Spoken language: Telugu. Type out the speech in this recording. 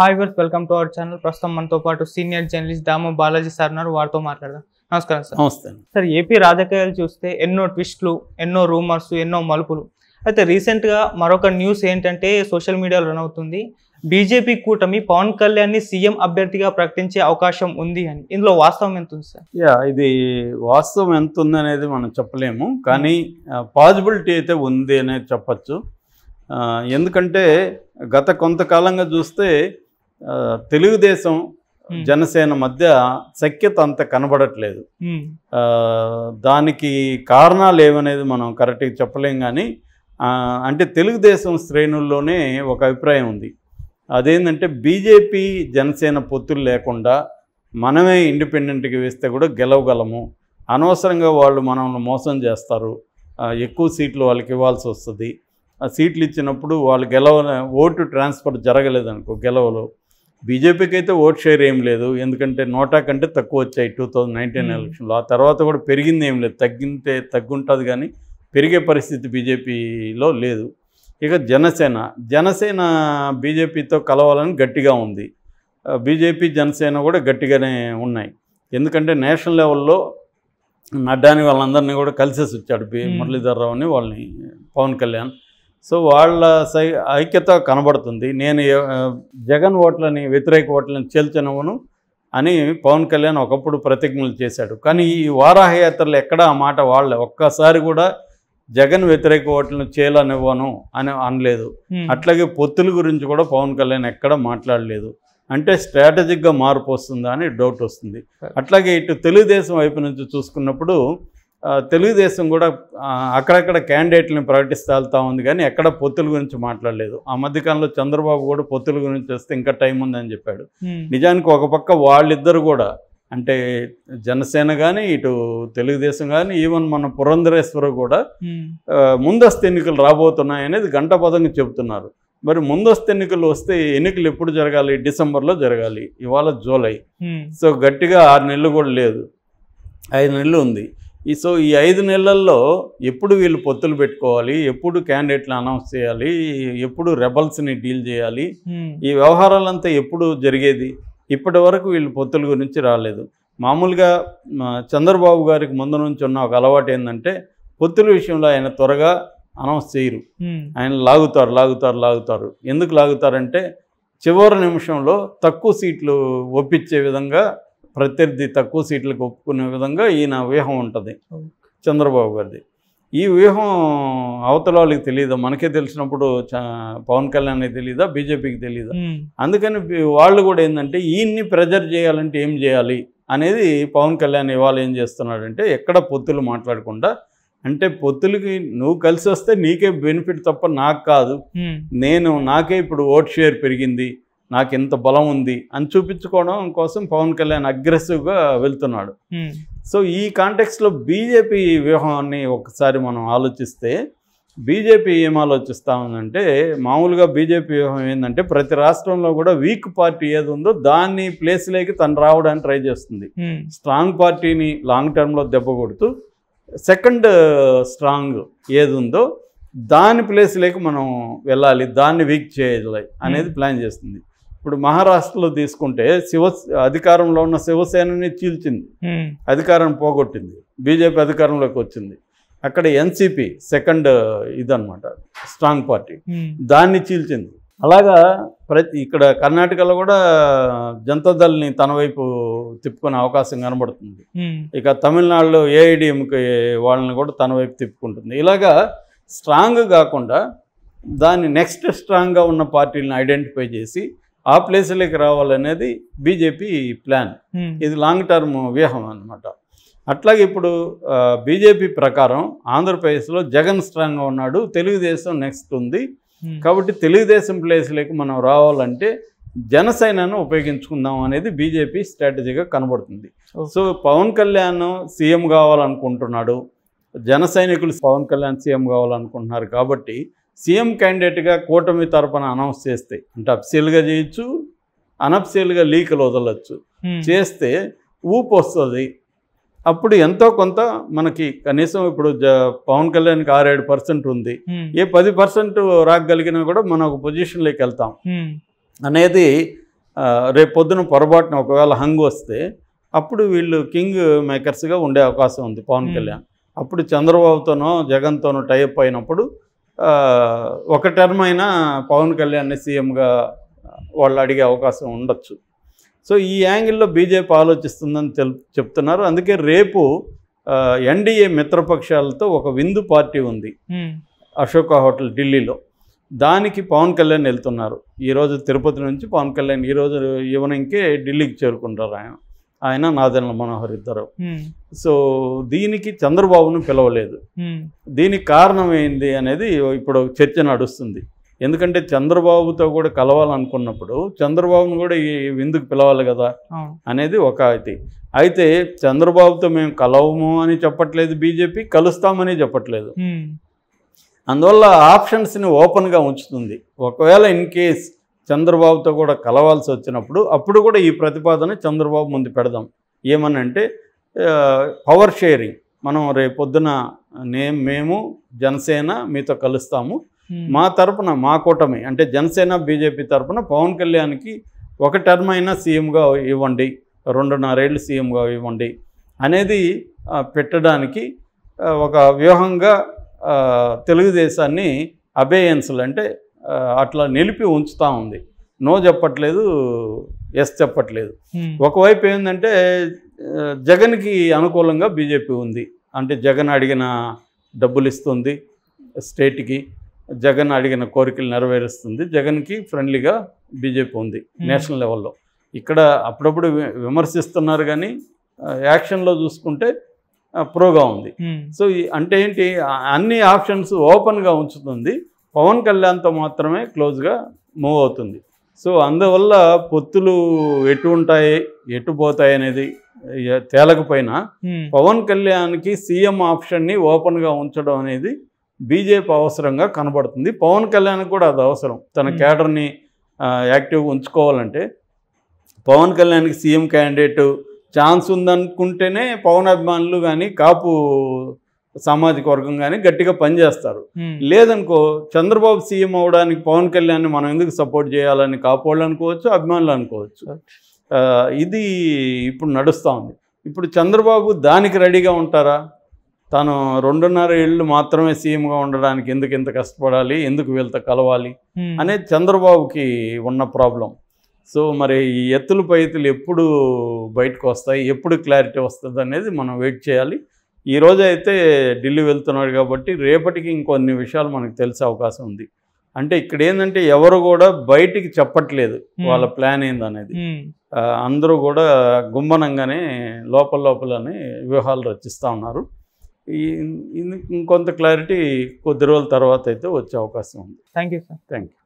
Hi viewers welcome to our channel ప్రస్తుతం మనతో పాటు senior journalist Damu Balaji sir ఉన్నారు వారితో మాట్లాడదాం నమస్కారం సార్ నమస్తే సార్ ఏపీ రాజకీయాలు చూస్తే ఎన్నో ట్విస్ట్లు ఎన్నో రూమర్స్ ఎన్నో మలుపులు అయితే రీసెంట్గా మరొక న్యూస్ ఏంటంటే సోషల్ మీడియాలో రన్ అవుతుంది బీజేపీ కూటమి పవన్ కళ్యాణ్ని సీఎం అభ్యర్థిగా ప్రకటించే అవకాశం ఉంది అని ఇందులో వాస్తవం ఎంత ఉంది సార్ యా ఇది వాస్తవం ఎంత ఉంది అనేది మనం చెప్పలేము కానీ పాజిబిలిటీ అయితే ఉంది అనేది చెప్పచ్చు ఎందుకంటే గత కొంతకాలంగా చూస్తే తెలుగుదేశం జనసేన మధ్య సఖ్యత అంత కనబడట్లేదు దానికి కారణాలు ఏమనేది మనం కరెక్ట్గా చెప్పలేం కానీ అంటే తెలుగుదేశం శ్రేణుల్లోనే ఒక అభిప్రాయం ఉంది అదేంటంటే బీజేపీ జనసేన పొత్తులు లేకుండా మనమే ఇండిపెండెంట్గా వేస్తే కూడా గెలవగలము అనవసరంగా వాళ్ళు మనల్ని మోసం చేస్తారు ఎక్కువ సీట్లు వాళ్ళకి ఇవ్వాల్సి వస్తుంది సీట్లు ఇచ్చినప్పుడు వాళ్ళు గెలవ ఓటు ట్రాన్స్ఫర్ జరగలేదనుకో గెలవలో బీజేపీకి అయితే ఓట్ షేర్ ఏం లేదు ఎందుకంటే నోటా కంటే తక్కువ వచ్చాయి టూ థౌజండ్ నైన్టీన్ ఎలక్షన్లో ఆ తర్వాత కూడా పెరిగింది ఏం లేదు తగ్గింటే తగ్గుంటుంది కానీ పెరిగే పరిస్థితి బీజేపీలో లేదు ఇక జనసేన జనసేన బీజేపీతో కలవాలని గట్టిగా ఉంది బీజేపీ జనసేన కూడా గట్టిగానే ఉన్నాయి ఎందుకంటే నేషనల్ లెవెల్లో నడ్డాని వాళ్ళందరినీ కూడా కలిసేసి వచ్చాడు అని వాళ్ళని పవన్ కళ్యాణ్ సో వాళ్ళ సై ఐక్యత కనబడుతుంది నేను జగన్ ఓట్లని వ్యతిరేక ఓట్లను చేల్చనవును అని పవన్ కళ్యాణ్ ఒకప్పుడు ప్రతిజ్ఞలు చేశాడు కానీ ఈ వారాహయాత్రలు ఎక్కడా ఆ మాట వాళ్ళే ఒక్కసారి కూడా జగన్ వ్యతిరేక ఓట్లను చేయాలనివ్వను అని అనలేదు అట్లాగే పొత్తుల గురించి కూడా పవన్ కళ్యాణ్ ఎక్కడ మాట్లాడలేదు అంటే స్ట్రాటజిక్గా మార్పు వస్తుందా అని డౌట్ వస్తుంది అట్లాగే ఇటు తెలుగుదేశం వైపు నుంచి చూసుకున్నప్పుడు తెలుగుదేశం కూడా అక్కడక్కడ క్యాండిడేట్లను ప్రకటిస్తూ వెళ్తూ ఉంది కానీ ఎక్కడ పొత్తుల గురించి మాట్లాడలేదు ఆ మధ్యకాలంలో చంద్రబాబు కూడా పొత్తుల గురించి వస్తే ఇంకా టైం ఉందని చెప్పాడు నిజానికి ఒక పక్క వాళ్ళిద్దరు కూడా అంటే జనసేన కానీ ఇటు తెలుగుదేశం కానీ ఈవెన్ మన పురంధరేశ్వర కూడా ముందస్తు ఎన్నికలు రాబోతున్నాయి అనేది పదంగా చెబుతున్నారు మరి ముందస్తు ఎన్నికలు వస్తే ఎన్నికలు ఎప్పుడు జరగాలి డిసెంబర్లో జరగాలి ఇవాళ జూలై సో గట్టిగా ఆరు నెలలు కూడా లేదు ఐదు నెలలు ఉంది ఈ సో ఈ ఐదు నెలల్లో ఎప్పుడు వీళ్ళు పొత్తులు పెట్టుకోవాలి ఎప్పుడు క్యాండిడేట్లు అనౌన్స్ చేయాలి ఎప్పుడు రెబల్స్ని డీల్ చేయాలి ఈ వ్యవహారాలంతా ఎప్పుడు జరిగేది ఇప్పటి వరకు వీళ్ళు పొత్తుల గురించి రాలేదు మామూలుగా చంద్రబాబు గారికి ముందు నుంచి ఉన్న ఒక అలవాటు ఏంటంటే పొత్తుల విషయంలో ఆయన త్వరగా అనౌన్స్ చేయరు ఆయన లాగుతారు లాగుతారు లాగుతారు ఎందుకు లాగుతారంటే చివరి నిమిషంలో తక్కువ సీట్లు ఒప్పించే విధంగా ప్రత్యర్థి తక్కువ సీట్లకు ఒప్పుకునే విధంగా ఈయన వ్యూహం ఉంటుంది చంద్రబాబు గారిది ఈ వ్యూహం అవతల వాళ్ళకి తెలియదా మనకే తెలిసినప్పుడు పవన్ కళ్యాణ్ తెలియదా బీజేపీకి తెలియదా అందుకని వాళ్ళు కూడా ఏంటంటే ఈయన్ని ప్రెజర్ చేయాలంటే ఏం చేయాలి అనేది పవన్ కళ్యాణ్ ఇవాళ ఏం చేస్తున్నాడంటే ఎక్కడ పొత్తులు మాట్లాడకుండా అంటే పొత్తులకి నువ్వు కలిసి వస్తే నీకే బెనిఫిట్ తప్ప నాకు కాదు నేను నాకే ఇప్పుడు ఓట్ షేర్ పెరిగింది నాకు ఇంత బలం ఉంది అని చూపించుకోవడం కోసం పవన్ కళ్యాణ్ అగ్రెసివ్గా వెళ్తున్నాడు సో ఈ కాంటెక్స్లో బీజేపీ వ్యూహాన్ని ఒకసారి మనం ఆలోచిస్తే బీజేపీ ఏం ఆలోచిస్తా ఉందంటే మామూలుగా బీజేపీ వ్యూహం ఏంటంటే ప్రతి రాష్ట్రంలో కూడా వీక్ పార్టీ ఏది ఉందో దాన్ని ప్లేస్లోకి తను రావడానికి ట్రై చేస్తుంది స్ట్రాంగ్ పార్టీని లాంగ్ టర్మ్లో దెబ్బ కొడుతూ సెకండ్ స్ట్రాంగ్ ఏది ఉందో దాని ప్లేస్లోకి మనం వెళ్ళాలి దాన్ని వీక్ చేయాలి అనేది ప్లాన్ చేస్తుంది ఇప్పుడు మహారాష్ట్రలో తీసుకుంటే శివ అధికారంలో ఉన్న శివసేనని చీల్చింది అధికారం పోగొట్టింది బీజేపీ అధికారంలోకి వచ్చింది అక్కడ ఎన్సిపి సెకండ్ ఇదనమాట స్ట్రాంగ్ పార్టీ దాన్ని చీల్చింది అలాగా ప్రతి ఇక్కడ కర్ణాటకలో కూడా జనతాదల్ని తన వైపు తిప్పుకునే అవకాశం కనబడుతుంది ఇక తమిళనాడులో ఏఐడిఎంకి వాళ్ళని కూడా తన వైపు తిప్పుకుంటుంది ఇలాగా స్ట్రాంగ్ కాకుండా దాన్ని నెక్స్ట్ స్ట్రాంగ్గా ఉన్న పార్టీలను ఐడెంటిఫై చేసి ఆ ప్లేసులకి రావాలనేది బీజేపీ ప్లాన్ ఇది లాంగ్ టర్మ్ వ్యూహం అనమాట అట్లాగే ఇప్పుడు బీజేపీ ప్రకారం ఆంధ్రప్రదేశ్లో జగన్ స్ట్రాంగ్గా ఉన్నాడు తెలుగుదేశం నెక్స్ట్ ఉంది కాబట్టి తెలుగుదేశం ప్లేసులకి మనం రావాలంటే జనసేనను ఉపయోగించుకుందాం అనేది బీజేపీ స్ట్రాటజీగా కనబడుతుంది సో పవన్ కళ్యాణ్ సీఎం కావాలనుకుంటున్నాడు జన సైనికులు పవన్ కళ్యాణ్ సీఎం కావాలనుకుంటున్నారు కాబట్టి సీఎం క్యాండిడేట్గా కూటమి తరపున అనౌన్స్ చేస్తే అంటే అప్సీల్గా చేయొచ్చు అనప్సీల్గా లీక్లు వదలొచ్చు చేస్తే ఊపు వస్తుంది అప్పుడు ఎంతో కొంత మనకి కనీసం ఇప్పుడు పవన్ కళ్యాణ్కి ఆరు ఏడు పర్సెంట్ ఉంది ఏ పది పర్సెంట్ రాగలిగినా కూడా మనం ఒక పొజిషన్లోకి వెళ్తాం అనేది రేపు పొద్దున పొరపాటున ఒకవేళ హంగ్ వస్తే అప్పుడు వీళ్ళు కింగ్ మేకర్స్గా ఉండే అవకాశం ఉంది పవన్ కళ్యాణ్ అప్పుడు చంద్రబాబుతోనో జగన్తోనో టైప్ అయినప్పుడు ఒక టర్మ్ అయినా పవన్ కళ్యాణ్ని సీఎంగా వాళ్ళు అడిగే అవకాశం ఉండొచ్చు సో ఈ యాంగిల్లో బీజేపీ ఆలోచిస్తుందని తెలు చెప్తున్నారు అందుకే రేపు ఎన్డీఏ మిత్రపక్షాలతో ఒక విందు పార్టీ ఉంది అశోక హోటల్ ఢిల్లీలో దానికి పవన్ కళ్యాణ్ వెళ్తున్నారు ఈరోజు తిరుపతి నుంచి పవన్ కళ్యాణ్ ఈరోజు ఈవినింగ్కే ఢిల్లీకి చేరుకుంటారు ఆయన ఆయన నాదెండ్ల మనోహర్ ఇద్దరు సో దీనికి చంద్రబాబును పిలవలేదు దీనికి కారణం ఏంది అనేది ఇప్పుడు చర్చ నడుస్తుంది ఎందుకంటే చంద్రబాబుతో కూడా కలవాలనుకున్నప్పుడు చంద్రబాబును కూడా ఈ విందుకు పిలవాలి కదా అనేది ఒక ఇది అయితే చంద్రబాబుతో మేము కలవము అని చెప్పట్లేదు బీజేపీ కలుస్తామని చెప్పట్లేదు అందువల్ల ఆప్షన్స్ని ఓపెన్గా ఉంచుతుంది ఒకవేళ ఇన్ కేస్ చంద్రబాబుతో కూడా కలవాల్సి వచ్చినప్పుడు అప్పుడు కూడా ఈ ప్రతిపాదన చంద్రబాబు ముందు పెడదాం ఏమనంటే పవర్ షేరింగ్ మనం రేపొద్దున నేమ్ మేము జనసేన మీతో కలుస్తాము మా తరపున మా కూటమి అంటే జనసేన బీజేపీ తరపున పవన్ కళ్యాణ్కి ఒక టర్మ్ అయినా సీఎంగా ఇవ్వండి రెండున్నరేళ్ళు సీఎంగా ఇవ్వండి అనేది పెట్టడానికి ఒక వ్యూహంగా తెలుగుదేశాన్ని అబేయన్స్లు అంటే అట్లా నిలిపి ఉంచుతూ ఉంది నో చెప్పట్లేదు ఎస్ చెప్పట్లేదు hmm. ఒకవైపు ఏంటంటే జగన్కి అనుకూలంగా బీజేపీ ఉంది అంటే జగన్ అడిగిన డబ్బులు ఇస్తుంది స్టేట్కి జగన్ అడిగిన కోరికలు నెరవేరుస్తుంది జగన్కి ఫ్రెండ్లీగా బీజేపీ ఉంది hmm. నేషనల్ లెవెల్లో ఇక్కడ అప్పుడప్పుడు విమర్శిస్తున్నారు కానీ యాక్షన్లో చూసుకుంటే ప్రోగా ఉంది hmm. సో అంటే ఏంటి అన్ని ఆప్షన్స్ ఓపెన్గా ఉంచుతుంది పవన్ కళ్యాణ్తో మాత్రమే క్లోజ్గా మూవ్ అవుతుంది సో అందువల్ల పొత్తులు ఎటు ఉంటాయి ఎటు పోతాయి అనేది తేలకపోయినా పవన్ కళ్యాణ్కి సీఎం ఆప్షన్ని ఓపెన్గా ఉంచడం అనేది బీజేపీ అవసరంగా కనబడుతుంది పవన్ కళ్యాణ్ కూడా అది అవసరం తన క్యాడర్ని యాక్టివ్గా ఉంచుకోవాలంటే పవన్ కళ్యాణ్కి సీఎం క్యాండిడేట్ ఛాన్స్ ఉందనుకుంటేనే పవన్ అభిమానులు కానీ కాపు సామాజిక వర్గం కానీ గట్టిగా పనిచేస్తారు లేదనుకో చంద్రబాబు సీఎం అవడానికి పవన్ కళ్యాణ్ని మనం ఎందుకు సపోర్ట్ చేయాలని కాపోళ్ళు అనుకోవచ్చు అభిమానులు అనుకోవచ్చు ఇది ఇప్పుడు నడుస్తూ ఉంది ఇప్పుడు చంద్రబాబు దానికి రెడీగా ఉంటారా తను రెండున్నర ఏళ్ళు మాత్రమే సీఎంగా ఉండడానికి ఎందుకు ఇంత కష్టపడాలి ఎందుకు వీళ్ళతో కలవాలి అనేది చంద్రబాబుకి ఉన్న ప్రాబ్లం సో మరి ఈ ఎత్తులు పైతులు ఎప్పుడు బయటకు వస్తాయి ఎప్పుడు క్లారిటీ వస్తుంది అనేది మనం వెయిట్ చేయాలి ఈరోజు అయితే ఢిల్లీ వెళ్తున్నాడు కాబట్టి రేపటికి ఇంకొన్ని విషయాలు మనకు తెలిసే అవకాశం ఉంది అంటే ఇక్కడ ఏంటంటే ఎవరు కూడా బయటికి చెప్పట్లేదు వాళ్ళ ప్లాన్ ఏందనేది అందరూ కూడా గుమ్మనంగానే లోపల లోపలనే వ్యూహాలు రచిస్తూ ఉన్నారు ఇంకొంత క్లారిటీ కొద్ది రోజుల తర్వాత అయితే వచ్చే అవకాశం ఉంది thank you sir thank you